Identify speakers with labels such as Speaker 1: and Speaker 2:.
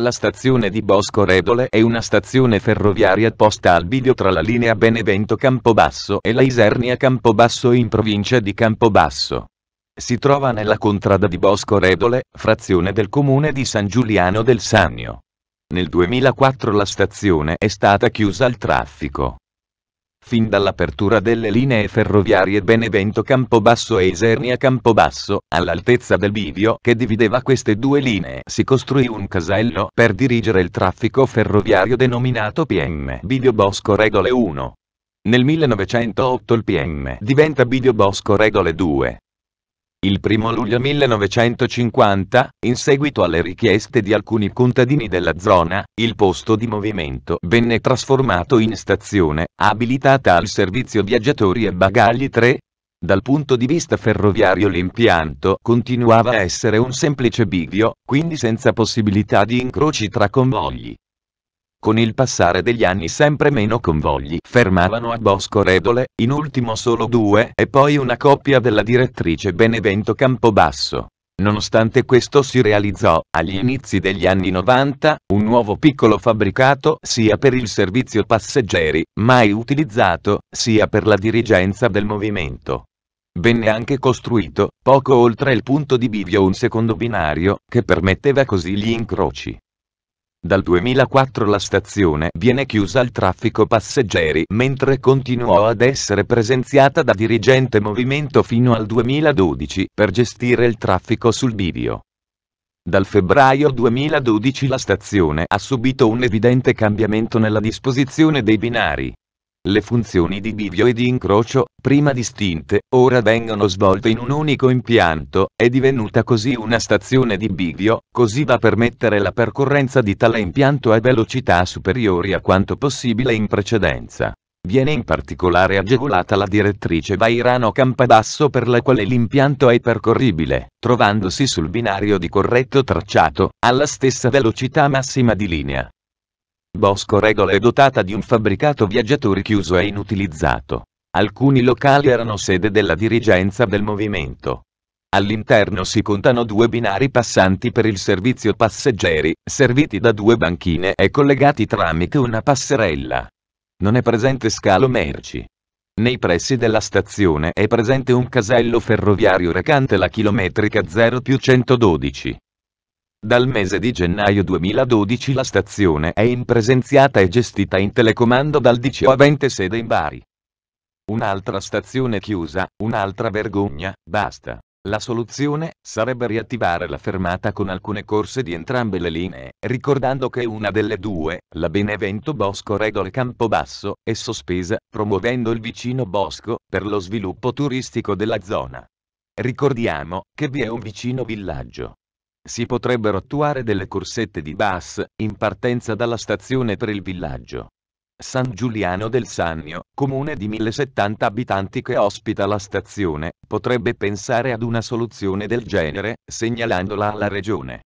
Speaker 1: La stazione di Bosco Redole è una stazione ferroviaria posta al bivio tra la linea Benevento-Campobasso e la Isernia-Campobasso in provincia di Campobasso. Si trova nella contrada di Bosco Redole, frazione del comune di San Giuliano del Sannio. Nel 2004 la stazione è stata chiusa al traffico fin dall'apertura delle linee ferroviarie Benevento-Campobasso e Isernia-Campobasso, all'altezza del bivio che divideva queste due linee si costruì un casello per dirigere il traffico ferroviario denominato PM Bivio Bosco Regole 1. Nel 1908 il PM diventa Bidio Bosco Regole 2. Il 1 luglio 1950, in seguito alle richieste di alcuni contadini della zona, il posto di movimento venne trasformato in stazione, abilitata al servizio viaggiatori e bagagli 3. Dal punto di vista ferroviario l'impianto continuava a essere un semplice bivio, quindi senza possibilità di incroci tra convogli. Con il passare degli anni sempre meno convogli fermavano a Bosco Redole, in ultimo solo due e poi una coppia della direttrice Benevento Campobasso. Nonostante questo si realizzò, agli inizi degli anni 90, un nuovo piccolo fabbricato sia per il servizio passeggeri, mai utilizzato, sia per la dirigenza del movimento. Venne anche costruito, poco oltre il punto di bivio un secondo binario, che permetteva così gli incroci. Dal 2004 la stazione viene chiusa al traffico passeggeri mentre continuò ad essere presenziata da dirigente movimento fino al 2012 per gestire il traffico sul bivio. Dal febbraio 2012 la stazione ha subito un evidente cambiamento nella disposizione dei binari. Le funzioni di bivio e di incrocio, prima distinte, ora vengono svolte in un unico impianto, è divenuta così una stazione di bivio, così da permettere la percorrenza di tale impianto a velocità superiori a quanto possibile in precedenza. Viene in particolare agevolata la direttrice Vairano campadasso per la quale l'impianto è percorribile, trovandosi sul binario di corretto tracciato, alla stessa velocità massima di linea. Bosco Regola è dotata di un fabbricato viaggiatori chiuso e inutilizzato. Alcuni locali erano sede della dirigenza del movimento. All'interno si contano due binari passanti per il servizio passeggeri, serviti da due banchine e collegati tramite una passerella. Non è presente scalo merci. Nei pressi della stazione è presente un casello ferroviario recante la chilometrica 0 più 112. Dal mese di gennaio 2012 la stazione è impresenziata e gestita in telecomando dal DCO avente sede in Bari. Un'altra stazione chiusa, un'altra vergogna, basta. La soluzione sarebbe riattivare la fermata con alcune corse di entrambe le linee, ricordando che una delle due, la Benevento Bosco Redole Campobasso, è sospesa, promuovendo il vicino bosco per lo sviluppo turistico della zona. Ricordiamo che vi è un vicino villaggio, si potrebbero attuare delle corsette di bus, in partenza dalla stazione per il villaggio. San Giuliano del Sannio, comune di 1070 abitanti che ospita la stazione, potrebbe pensare ad una soluzione del genere, segnalandola alla regione.